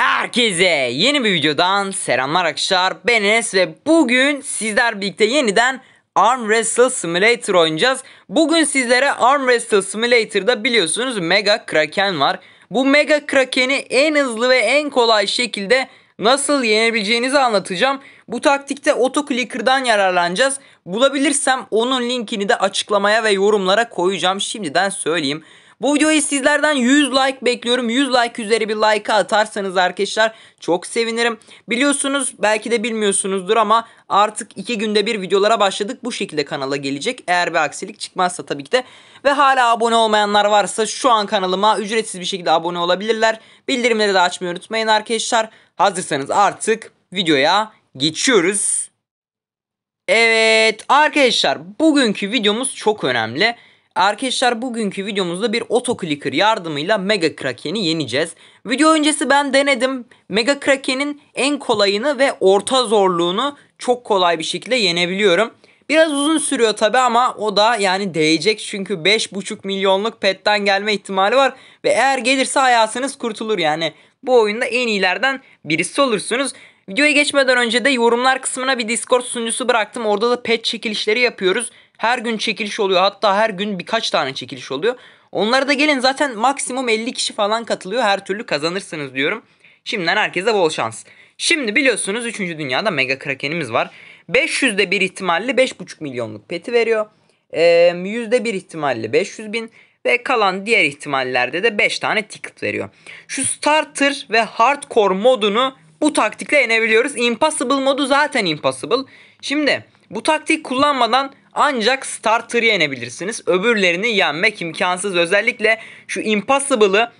Herkese yeni bir videodan selamlar arkadaşlar ben Enes ve bugün sizler birlikte yeniden Arm Wrestle Simulator oynayacağız. Bugün sizlere Arm Wrestle Simulator'da biliyorsunuz Mega Kraken var. Bu Mega Kraken'i en hızlı ve en kolay şekilde nasıl yenebileceğinizi anlatacağım. Bu taktikte AutoClicker'dan yararlanacağız. Bulabilirsem onun linkini de açıklamaya ve yorumlara koyacağım şimdiden söyleyeyim. Bu videoyu sizlerden 100 like bekliyorum. 100 like üzeri bir like atarsanız arkadaşlar çok sevinirim. Biliyorsunuz belki de bilmiyorsunuzdur ama artık 2 günde bir videolara başladık. Bu şekilde kanala gelecek. Eğer bir aksilik çıkmazsa tabii ki de. Ve hala abone olmayanlar varsa şu an kanalıma ücretsiz bir şekilde abone olabilirler. Bildirimleri de açmayı unutmayın arkadaşlar. Hazırsanız artık videoya geçiyoruz. Evet arkadaşlar bugünkü videomuz çok önemli. Arkadaşlar bugünkü videomuzda bir otoclicker yardımıyla Mega Kraken'i yeneceğiz. Video öncesi ben denedim. Mega Kraken'in en kolayını ve orta zorluğunu çok kolay bir şekilde yenebiliyorum. Biraz uzun sürüyor tabi ama o da yani değecek çünkü 5.5 milyonluk petten gelme ihtimali var. Ve eğer gelirse hayatınız kurtulur yani. Bu oyunda en iyilerden birisi olursunuz. Videoya geçmeden önce de yorumlar kısmına bir Discord sunucusu bıraktım. Orada da pet çekilişleri yapıyoruz. Her gün çekiliş oluyor. Hatta her gün birkaç tane çekiliş oluyor. Onlara da gelin zaten maksimum 50 kişi falan katılıyor. Her türlü kazanırsınız diyorum. Şimdiden herkese bol şans. Şimdi biliyorsunuz 3. dünyada mega krakenimiz var. 500'de bir ihtimalle 5,5 milyonluk peti veriyor. Ee, %1 ihtimalle 500 bin ve kalan diğer ihtimallerde de 5 tane ticket veriyor. Şu starter ve hardcore modunu bu taktikle yenebiliyoruz. Impossible modu zaten impossible. Şimdi bu taktik kullanmadan ancak starter'ı yenebilirsiniz. Öbürlerini yenmek imkansız. Özellikle şu Impossible'ı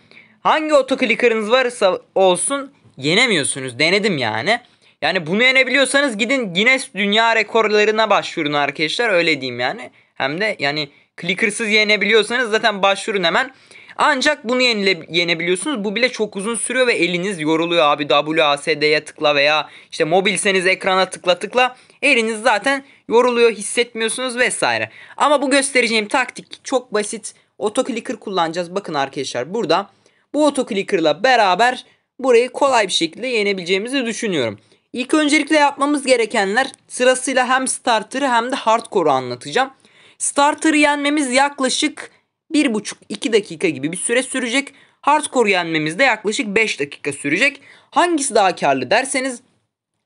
hangi otoclicker'ınız varsa olsun yenemiyorsunuz. Denedim yani. Yani bunu yenebiliyorsanız gidin Guinness Dünya Rekorlarına başvurun arkadaşlar. Öyle diyeyim yani. Hem de yani clicker'sız yenebiliyorsanız zaten başvurun hemen. Ancak bunu yenile, yenebiliyorsunuz. Bu bile çok uzun sürüyor ve eliniz yoruluyor abi. WASD'ye tıkla veya işte mobilseniz ekrana tıkla tıkla. Eliniz zaten yoruluyor, hissetmiyorsunuz vesaire. Ama bu göstereceğim taktik çok basit. Autoclicker kullanacağız. Bakın arkadaşlar burada bu autoclicker'la beraber burayı kolay bir şekilde yenebileceğimizi düşünüyorum. İlk öncelikle yapmamız gerekenler sırasıyla hem starter'ı hem de hardcore'u anlatacağım. Starter'ı yenmemiz yaklaşık 1,5-2 dakika gibi bir süre sürecek. Hardcore yenmemiz de yaklaşık 5 dakika sürecek. Hangisi daha karlı derseniz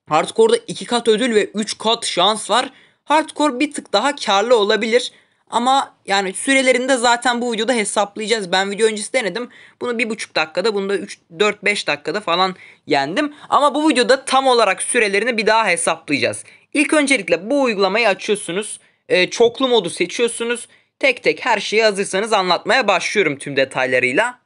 Hardcore'da 2 kat ödül ve 3 kat şans var. Hardcore bir tık daha karlı olabilir. Ama yani sürelerini de zaten bu videoda hesaplayacağız. Ben video öncesi denedim. Bunu bir buçuk dakikada, bunu da 4-5 dakikada falan yendim. Ama bu videoda tam olarak sürelerini bir daha hesaplayacağız. İlk öncelikle bu uygulamayı açıyorsunuz. E, çoklu modu seçiyorsunuz. Tek tek her şeyi hazırsanız anlatmaya başlıyorum tüm detaylarıyla.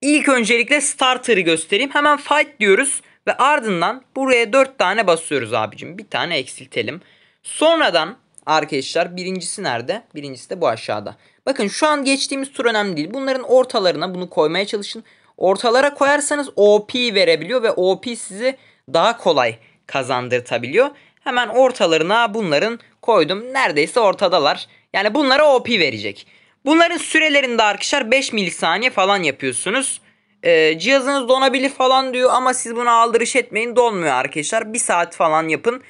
İlk öncelikle starter'ı göstereyim. Hemen fight diyoruz ve ardından buraya 4 tane basıyoruz abicim. Bir tane eksiltelim. Sonradan arkadaşlar birincisi nerede? Birincisi de bu aşağıda. Bakın şu an geçtiğimiz tur önemli değil. Bunların ortalarına bunu koymaya çalışın. Ortalara koyarsanız OP verebiliyor ve OP sizi daha kolay kazandırtabiliyor. Hemen ortalarına bunların koydum. Neredeyse ortadalar. Yani bunlara OP verecek. Bunların sürelerinde arkadaşlar 5 milisaniye falan yapıyorsunuz. Ee, cihazınız donabilir falan diyor ama siz bunu aldırış etmeyin donmuyor arkadaşlar. 1 saat falan yapın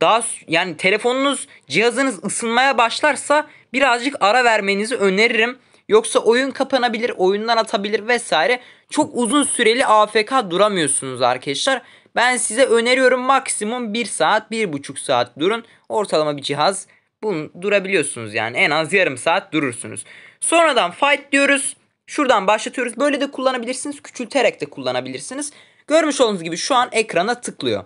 daha yani telefonunuz cihazınız ısınmaya başlarsa birazcık ara vermenizi öneririm. Yoksa oyun kapanabilir, oyundan atabilir vesaire. Çok uzun süreli AFK duramıyorsunuz arkadaşlar. Ben size öneriyorum maksimum 1 saat, 1,5 saat durun. Ortalama bir cihaz bunu durabiliyorsunuz yani. En az yarım saat durursunuz. Sonradan fight diyoruz. Şuradan başlatıyoruz. Böyle de kullanabilirsiniz. Küçülterek de kullanabilirsiniz. Görmüş olduğunuz gibi şu an ekrana tıklıyor.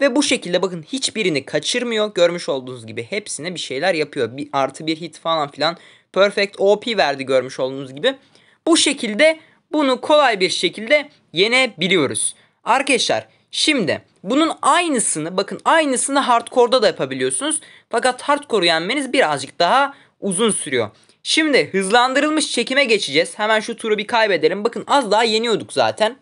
Ve bu şekilde bakın hiçbirini kaçırmıyor. Görmüş olduğunuz gibi hepsine bir şeyler yapıyor. Bir artı bir hit falan filan. Perfect OP verdi görmüş olduğunuz gibi. Bu şekilde bunu kolay bir şekilde yenebiliyoruz. Arkadaşlar şimdi bunun aynısını bakın aynısını hardcore'da da yapabiliyorsunuz. Fakat hardcore'u yenmeniz birazcık daha uzun sürüyor. Şimdi hızlandırılmış çekime geçeceğiz. Hemen şu turu bir kaybedelim. Bakın az daha yeniyorduk zaten.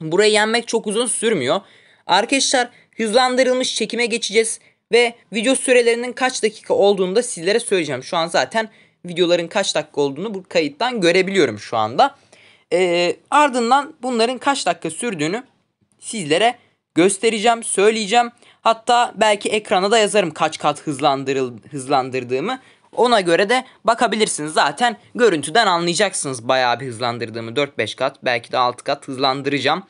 Burayı yenmek çok uzun sürmüyor. Arkadaşlar hızlandırılmış çekime geçeceğiz ve video sürelerinin kaç dakika olduğunu da sizlere söyleyeceğim. Şu an zaten videoların kaç dakika olduğunu bu kayıttan görebiliyorum şu anda. E, ardından bunların kaç dakika sürdüğünü sizlere göstereceğim, söyleyeceğim. Hatta belki ekrana da yazarım kaç kat hızlandırıl hızlandırdığımı. Ona göre de bakabilirsiniz. Zaten görüntüden anlayacaksınız bayağı bir hızlandırdığımı. 4-5 kat belki de 6 kat hızlandıracağım.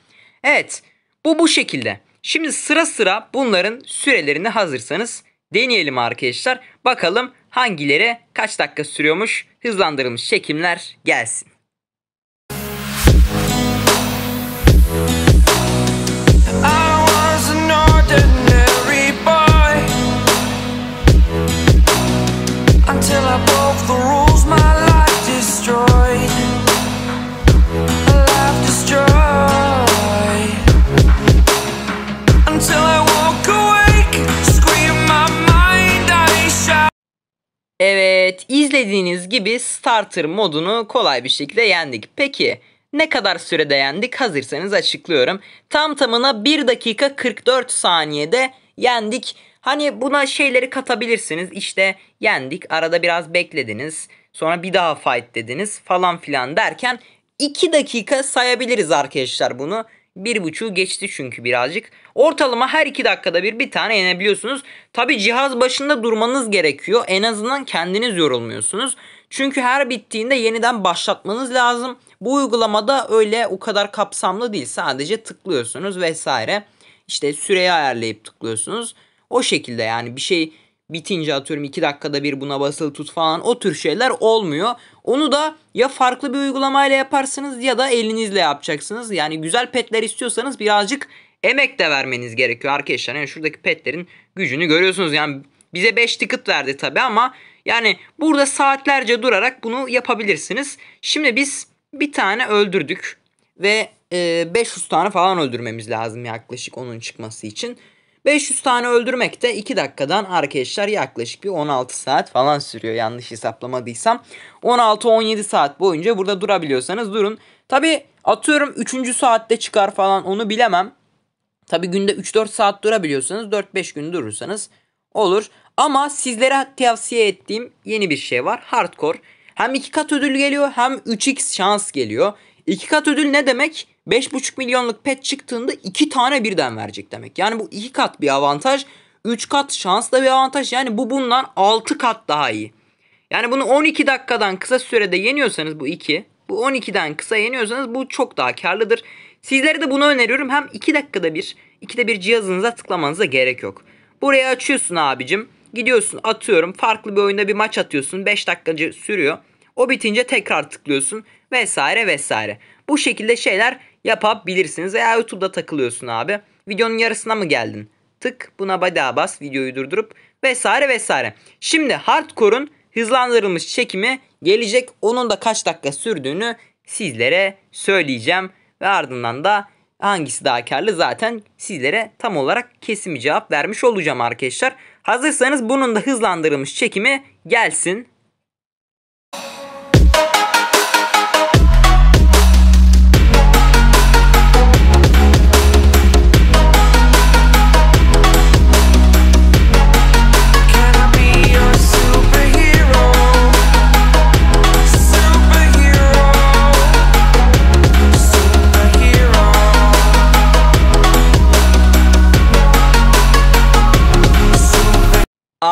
Evet bu bu şekilde. Şimdi sıra sıra bunların sürelerini hazırsanız deneyelim arkadaşlar. Bakalım hangileri kaç dakika sürüyormuş hızlandırılmış çekimler gelsin. Evet izlediğiniz gibi starter modunu kolay bir şekilde yendik. Peki ne kadar sürede yendik hazırsanız açıklıyorum. Tam tamına 1 dakika 44 saniyede yendik. Hani buna şeyleri katabilirsiniz. işte yendik arada biraz beklediniz. Sonra bir daha fight dediniz falan filan derken 2 dakika sayabiliriz arkadaşlar bunu. 1.5'u geçti çünkü birazcık. Ortalama her 2 dakikada bir bir tane yenebiliyorsunuz. Tabi cihaz başında durmanız gerekiyor. En azından kendiniz yorulmuyorsunuz. Çünkü her bittiğinde yeniden başlatmanız lazım. Bu uygulamada öyle o kadar kapsamlı değil. Sadece tıklıyorsunuz vesaire. İşte süreyi ayarlayıp tıklıyorsunuz. O şekilde yani bir şey bitince atıyorum 2 dakikada bir buna basılı tut falan o tür şeyler olmuyor. Onu da ya farklı bir uygulamayla yaparsınız ya da elinizle yapacaksınız. Yani güzel petler istiyorsanız birazcık emek de vermeniz gerekiyor arkadaşlar. Yani şuradaki petlerin gücünü görüyorsunuz. Yani bize 5 ticket verdi tabi ama yani burada saatlerce durarak bunu yapabilirsiniz. Şimdi biz bir tane öldürdük ve 500 e, tane falan öldürmemiz lazım yaklaşık onun çıkması için. 500 tane öldürmek de 2 dakikadan arkadaşlar yaklaşık bir 16 saat falan sürüyor yanlış hesaplamadıysam. 16-17 saat boyunca burada durabiliyorsanız durun. Tabi atıyorum 3. saatte çıkar falan onu bilemem. Tabi günde 3-4 saat durabiliyorsanız 4-5 gün durursanız olur. Ama sizlere tavsiye ettiğim yeni bir şey var. Hardcore. Hem 2 kat ödül geliyor hem 3x şans geliyor. 2 kat ödül ne demek? 5,5 milyonluk pet çıktığında 2 tane birden verecek demek. Yani bu 2 kat bir avantaj. 3 kat şans da bir avantaj. Yani bu bundan 6 kat daha iyi. Yani bunu 12 dakikadan kısa sürede yeniyorsanız bu 2. Bu 12'den kısa yeniyorsanız bu çok daha karlıdır. Sizlere de bunu öneriyorum. Hem 2 dakikada bir, 2'de bir cihazınıza tıklamanıza gerek yok. Buraya açıyorsun abicim. Gidiyorsun atıyorum farklı bir oyunda bir maç atıyorsun 5 dakikacı sürüyor. O bitince tekrar tıklıyorsun vesaire vesaire. Bu şekilde şeyler yapabilirsiniz. Veya YouTube'da takılıyorsun abi. Videonun yarısına mı geldin? Tık buna bada bas videoyu durdurup vesaire vesaire. Şimdi hardcore'un hızlandırılmış çekimi gelecek. Onun da kaç dakika sürdüğünü sizlere söyleyeceğim ve ardından da hangisi daha karlı zaten sizlere tam olarak kesin cevap vermiş olacağım arkadaşlar. Hazırsanız bunun da hızlandırılmış çekimi gelsin.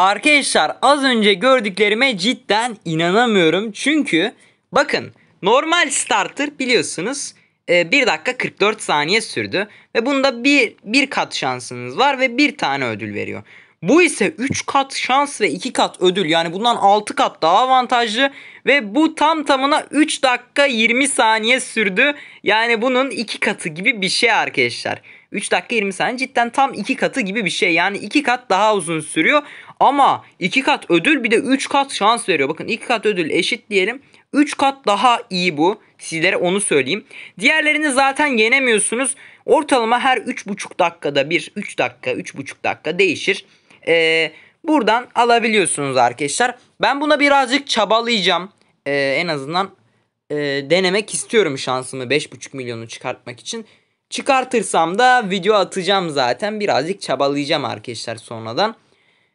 Arkadaşlar az önce gördüklerime cidden inanamıyorum. Çünkü bakın normal starter biliyorsunuz 1 e, dakika 44 saniye sürdü. Ve bunda bir, bir kat şansınız var ve bir tane ödül veriyor. Bu ise 3 kat şans ve 2 kat ödül. Yani bundan 6 kat daha avantajlı. Ve bu tam tamına 3 dakika 20 saniye sürdü. Yani bunun 2 katı gibi bir şey arkadaşlar. 3 dakika 20 saniye cidden tam 2 katı gibi bir şey. Yani 2 kat daha uzun sürüyor. Ama 2 kat ödül bir de 3 kat şans veriyor. Bakın 2 kat ödül eşit diyelim. 3 kat daha iyi bu. Sizlere onu söyleyeyim. Diğerlerini zaten yenemiyorsunuz. Ortalama her 3,5 dakikada bir 3 dakika 3,5 dakika değişir. Ee, buradan alabiliyorsunuz arkadaşlar. Ben buna birazcık çabalayacağım. Ee, en azından e, denemek istiyorum şansımı 5,5 milyonu çıkartmak için. Çıkartırsam da video atacağım zaten. Birazcık çabalayacağım arkadaşlar sonradan.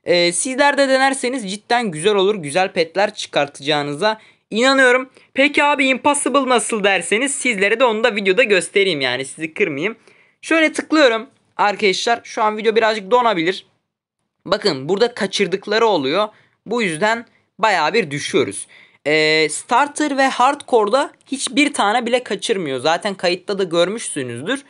E, sizler de denerseniz cidden güzel olur. Güzel petler çıkartacağınıza inanıyorum. Peki abi Impossible nasıl derseniz sizlere de onu da videoda göstereyim yani sizi kırmayayım. Şöyle tıklıyorum arkadaşlar. Şu an video birazcık donabilir. Bakın burada kaçırdıkları oluyor. Bu yüzden baya bir düşüyoruz. Ee, starter ve Hardcore'da hiçbir tane bile kaçırmıyor. Zaten kayıtta da görmüşsünüzdür.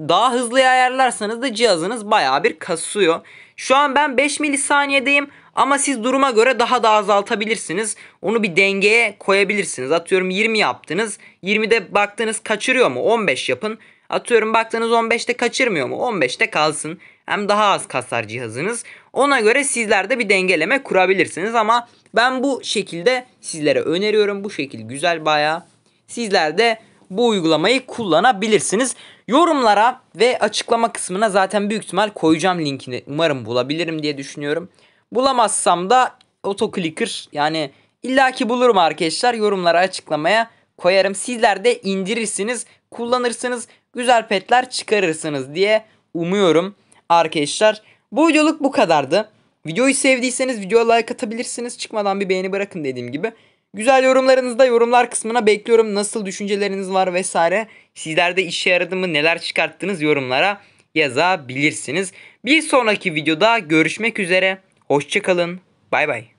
Daha hızlı ayarlarsanız da cihazınız baya bir kasıyor. Şu an ben 5 milisaniyedeyim ama siz duruma göre daha da azaltabilirsiniz. Onu bir dengeye koyabilirsiniz. Atıyorum 20 yaptınız. 20'de baktınız kaçırıyor mu? 15 yapın. Atıyorum baktınız 15'te kaçırmıyor mu? 15'te kalsın. Hem daha az kasar cihazınız. Ona göre sizler de bir dengeleme kurabilirsiniz ama ben bu şekilde sizlere öneriyorum. Bu şekil güzel bayağı. Sizler de bu uygulamayı kullanabilirsiniz. Yorumlara ve açıklama kısmına zaten büyük ihtimal koyacağım linkini. Umarım bulabilirim diye düşünüyorum. Bulamazsam da otoclicker yani illaki bulurum arkadaşlar. Yorumlara açıklamaya koyarım. Sizler de indirirsiniz, kullanırsınız, güzel petler çıkarırsınız diye umuyorum arkadaşlar. Bu videoluk bu kadardı. Videoyu sevdiyseniz videoya like atabilirsiniz. Çıkmadan bir beğeni bırakın dediğim gibi. Güzel yorumlarınızda yorumlar kısmına bekliyorum. Nasıl düşünceleriniz var vesaire. Sizlerde işe yaradı mı neler çıkarttınız yorumlara yazabilirsiniz. Bir sonraki videoda görüşmek üzere. Hoşçakalın. Bay bay.